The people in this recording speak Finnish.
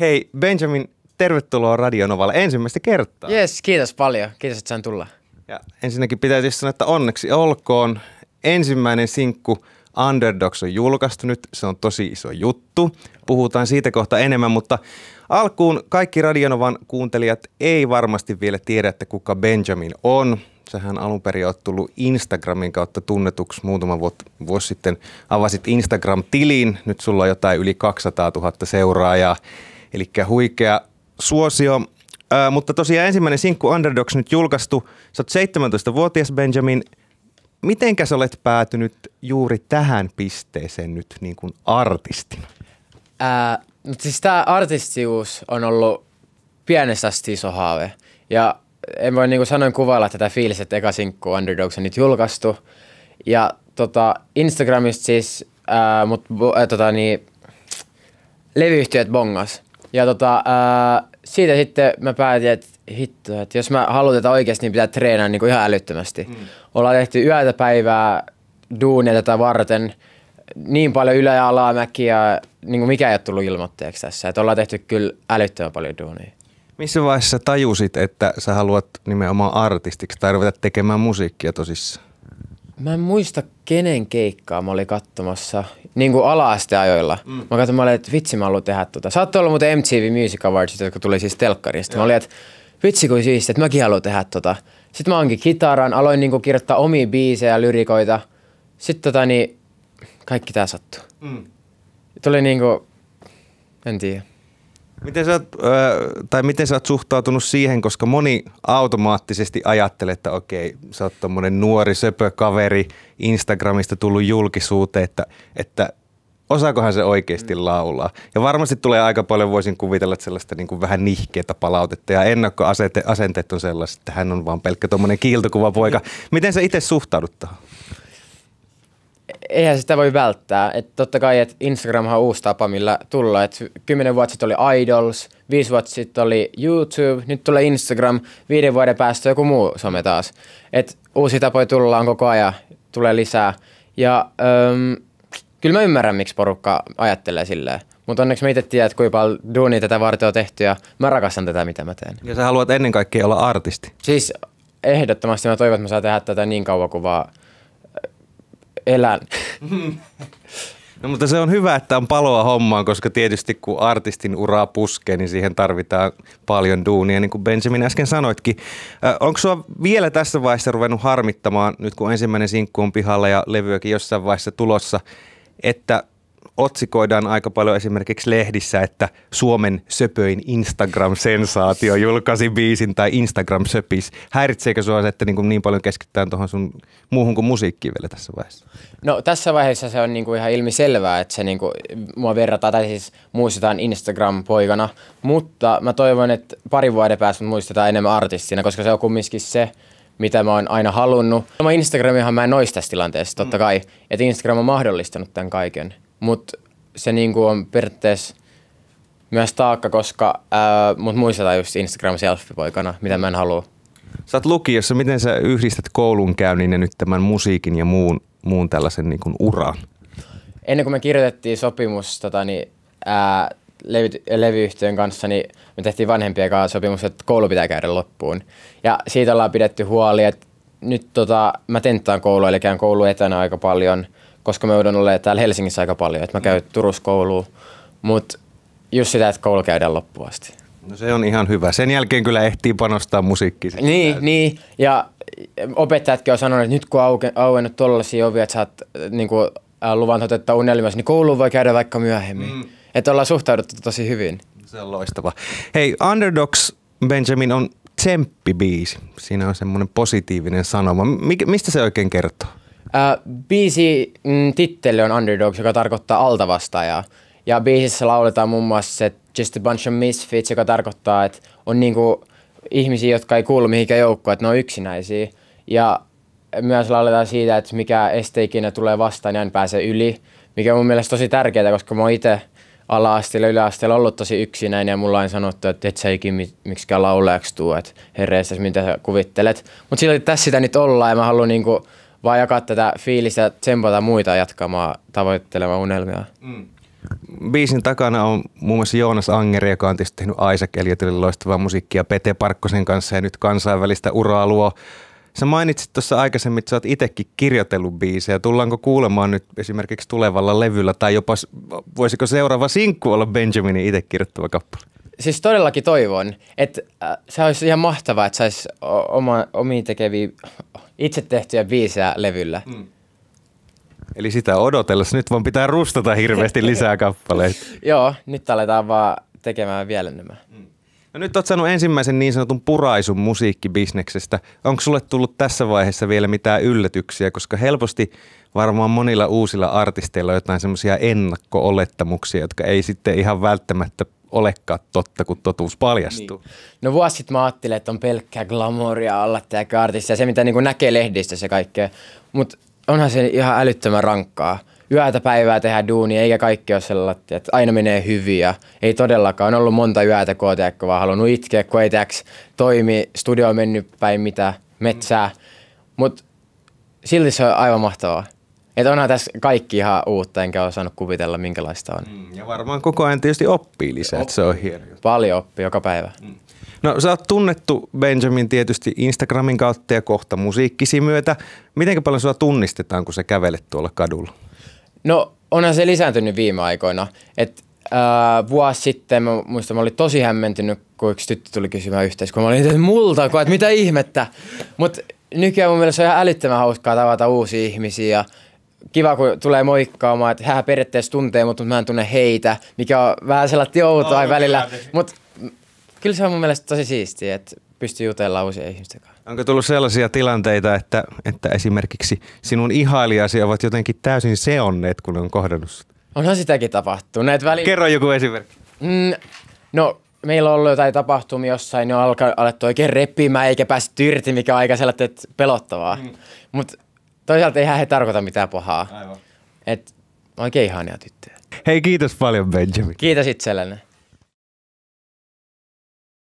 Hei Benjamin, tervetuloa Radionovalle ensimmäistä kertaa. Yes, kiitos paljon. Kiitos, että sain tulla. Ja ensinnäkin pitää tietysti sanoa, että onneksi olkoon. Ensimmäinen sinkku Underdogs on julkaistu nyt, se on tosi iso juttu. Puhutaan siitä kohta enemmän, mutta alkuun kaikki Radionovan kuuntelijat ei varmasti vielä tiedä, että kuka Benjamin on. Sähän alun perin oot tullut Instagramin kautta tunnetuksi muutama vuosi sitten. Avasit Instagram-tilin, nyt sulla on jotain yli 200 000 seuraajaa. Eli huikea suosio. Äh, mutta tosiaan ensimmäinen sinkku Underdogs nyt julkaistu. Sä oot 17-vuotias Benjamin. Mitenkä sä olet päätynyt juuri tähän pisteeseen nyt niin kuin artistina? Ää, mutta no siis tämä artistius on ollut pienestä asti iso haave. Ja en voi niin kuin sanoin kuvailla tätä fiilistä, että eka sinkku Underdogs on nyt julkaistu. Ja tota, Instagramista siis, ää, mut, bo, ää, tota, niin, levyyhtiöt bongas. Ja tota, ää, siitä sitten mä päätin, että hitto, että jos mä haluan tätä oikeasti, niin pitää treenaa niin kuin ihan älyttömästi. Mm. Ollaan tehty yötä päivää duunia tätä varten, niin paljon ylä- ja alamäkiä, niin kuin mikä ei ole tullut ilmoitteeksi tässä. Että ollaan tehty kyllä älyttömän paljon duunia. Missä vaiheessa tajusit, että sä haluat nimenomaan artistiksi tai ruveta tekemään musiikkia tosissaan? Mä en muista, kenen keikkaa mä olin katsomassa niin kuin ala ajoilla. Mm. Mä katsoin, mä olin, että vitsi mä haluan tehdä tota. Saattoi olla muuten MTV Music Awards, jotka tuli siis telkkarista. Mä olin, että vitsi kuin siistiä, että mäkin haluan tehdä tota. Sitten mä hankin kitaran, aloin niin kuin kirjoittaa omia biisejä, lyrikoita. Sitten tota niin, kaikki tää sattuu. Mm. Tuli niinku, en tiedä. Miten sä, oot, tai miten sä oot suhtautunut siihen, koska moni automaattisesti ajattelee, että okei, sä oot tommonen nuori söpö kaveri Instagramista tullut julkisuuteen, että, että osaakohan se oikeasti mm. laulaa. Ja varmasti tulee aika paljon, voisin kuvitella, että sellaista niin kuin vähän nihkeätä palautetta ja ennakkoasenteet on sellaiset, että hän on vaan pelkkä tuommoinen kiiltokuva poika. Niin. Miten sä itse suhtaudut tähän? eihän sitä voi välttää. Et totta kai, että Instagram on uusi tapa, millä tulla. Et kymmenen vuotta sitten oli Idols, viisi vuotta sitten oli YouTube, nyt tulee Instagram, viiden vuoden päästä joku muu some taas. Et uusi tapoja tullaan koko ajan, tulee lisää. Ja öm, kyllä mä ymmärrän, miksi porukka ajattelee silleen. Mutta onneksi mä itse tiedän, että kuinka paljon duuni tätä varten on tehty ja mä rakastan tätä, mitä mä teen. Ja sä haluat ennen kaikkea olla artisti. Siis ehdottomasti mä toivon, että mä saan tehdä tätä niin kauan kuin vaan – elän. No mutta se on hyvä, että on paloa hommaan, koska tietysti kun artistin uraa puskee, niin siihen tarvitaan paljon duunia, niin kuin Benjamin äsken sanoitkin. Ö, onko sinua vielä tässä vaiheessa ruvennut harmittamaan, nyt kun ensimmäinen sinkku on pihalla ja levyäkin jossain vaiheessa tulossa, että otsikoidaan aika paljon esimerkiksi lehdissä, että Suomen söpöin Instagram-sensaatio julkaisi biisin tai Instagram söpis. Häiritseekö sinua se, että niin, kuin niin paljon keskitytään tuohon sun muuhun kuin musiikkiin vielä tässä vaiheessa? No tässä vaiheessa se on niin kuin ihan ilmiselvää, että se niin kuin, mua verrataan tai siis muistetaan Instagram-poikana, mutta mä toivon, että pari vuoden päästä muistetaan enemmän artistina, koska se on kumminkin se, mitä mä oon aina halunnut. Oma no, Instagramihan mä en noista tilanteessa totta mm. kai, että Instagram on mahdollistanut tämän kaiken mutta se niinku on periaatteessa myös taakka, koska ää, äh, mut muistetaan just Instagram selfie-poikana, mitä mä en halua. Sä oot lukiossa, miten sä yhdistät koulunkäynnin ja nyt tämän musiikin ja muun, muun tällaisen niin kuin uran? Ennen kuin me kirjoitettiin sopimus tota, niin, ää, äh, levy, levyyhtiön kanssa, niin me tehtiin vanhempien kanssa sopimus, että koulu pitää käydä loppuun. Ja siitä ollaan pidetty huoli, että nyt tota, mä tenttaan koulua, eli käyn koulu etänä aika paljon – koska me joudun olemaan täällä Helsingissä aika paljon, että mä käyn mm. Turussa kouluun, mutta just sitä, että koulu käydään loppuun asti. No se on ihan hyvä. Sen jälkeen kyllä ehtii panostaa musiikkiin. Niin, täytyy. niin, ja opettajatkin on sanonut, että nyt kun on auennut tuollaisia ovia, että oot äh, niin kuin, äh, luvan toteuttaa unelmassa, niin kouluun voi käydä vaikka myöhemmin. Mm. Että ollaan suhtauduttu tosi hyvin. Se on loistava. Hei, Underdogs Benjamin on tsemppibiisi. Siinä on semmoinen positiivinen sanoma. Mik, mistä se oikein kertoo? Äh, biisi mm, titteli on Underdogs, joka tarkoittaa altavastaajaa. Ja biisissä lauletaan muun muassa että Just a bunch of misfits, joka tarkoittaa, että on niinku ihmisiä, jotka ei kuulu mihinkään joukkoon, että ne on yksinäisiä. Ja myös lauletaan siitä, että mikä este ikinä tulee vastaan, niin pääse yli. Mikä on mun mielestä tosi tärkeää, koska mä oon itse ala-asteella ja yläasteella ollut tosi yksinäinen ja mulla on sanottu, että et sä ikinä miksikään laulajaksi tuu, että herreistä, mitä sä kuvittelet. Mutta silti tässä sitä nyt ollaan ja mä haluan niinku vaan jakaa tätä fiilistä, tsempata muita jatkamaan tavoittelemaan unelmia. Mm. Biisin takana on muun muassa Joonas Angeri, joka on tietysti tehnyt Isaac Eliotille loistavaa musiikkia Pete Parkkosen kanssa ja nyt kansainvälistä uraa luo. Sä mainitsit tuossa aikaisemmin, että sä oot itsekin kirjoitellut biisejä. Tullaanko kuulemaan nyt esimerkiksi tulevalla levyllä tai jopa voisiko seuraava sinkku olla Benjaminin itse kirjoittava kappale? siis todellakin toivon, että äh, se olisi ihan mahtavaa, että saisi oma, omiin tekeviä, itse tehtyjä biisejä levyllä. Mm. Eli sitä odotellessa nyt vaan pitää rustata hirveästi lisää kappaleita. Joo, nyt aletaan vaan tekemään vielä nämä. Mm. No nyt oot saanut ensimmäisen niin sanotun puraisun musiikkibisneksestä. Onko sulle tullut tässä vaiheessa vielä mitään yllätyksiä? Koska helposti varmaan monilla uusilla artisteilla on jotain semmoisia ennakko-olettamuksia, jotka ei sitten ihan välttämättä olekaan totta, kun totuus paljastuu. Niin. No vuosi sitten mä ajattelin, että on pelkkää glamouria olla tämä artisti ja se, mitä niin näkee lehdistä se kaikkea. Mutta onhan se ihan älyttömän rankkaa. Yötä päivää tehdä duuni, eikä kaikki ole sellainen, että aina menee hyvin ja ei todellakaan. On ollut monta yötä, kun on vaan halunnut itkeä, kun ei teäks toimi, studio on mennyt päin mitä, metsää. Mutta silti se on aivan mahtavaa. Että onhan tässä kaikki ihan uutta, enkä ole saanut kuvitella minkälaista on. Mm, ja varmaan koko ajan tietysti oppii lisää, oppii. se on hieno. Paljon oppii joka päivä. Mm. No sä oot tunnettu Benjamin tietysti Instagramin kautta ja kohta musiikkisi myötä. Miten paljon sua tunnistetaan, kun sä kävelet tuolla kadulla? No onhan se lisääntynyt viime aikoina. Et, äh, vuosi sitten mä muistan, mä olin tosi hämmentynyt, kun yksi tyttö tuli kysymään kun Mä olin että multa, että mitä ihmettä. Mutta nykyään mun mielestä on ihan älyttömän hauskaa tavata uusia ihmisiä ja kiva, kun tulee moikkaamaan, että hän periaatteessa tuntee mut, mutta mä en tunne heitä, mikä on vähän sellaista outoa no, välillä. Mutta kyllä se on mun mielestä tosi siistiä, että pystyy jutella uusia ihmisten kanssa. Onko tullut sellaisia tilanteita, että, että esimerkiksi sinun ihailijasi ovat jotenkin täysin seonneet, kun ne on kohdannut sitä? Onhan sitäkin tapahtunut. Väli... Kerro joku esimerkki. Mm, no, meillä on ollut jotain tapahtumia jossain, ne on alettu oikein repimään eikä päästy irti, mikä on aika sellainen pelottavaa. Mm. Mutta Toisaalta eihän he tarkoita mitään pahaa. Aivan. Et, oikein ihania tyttöjä. Hei, kiitos paljon Benjamin. Kiitos itsellenne.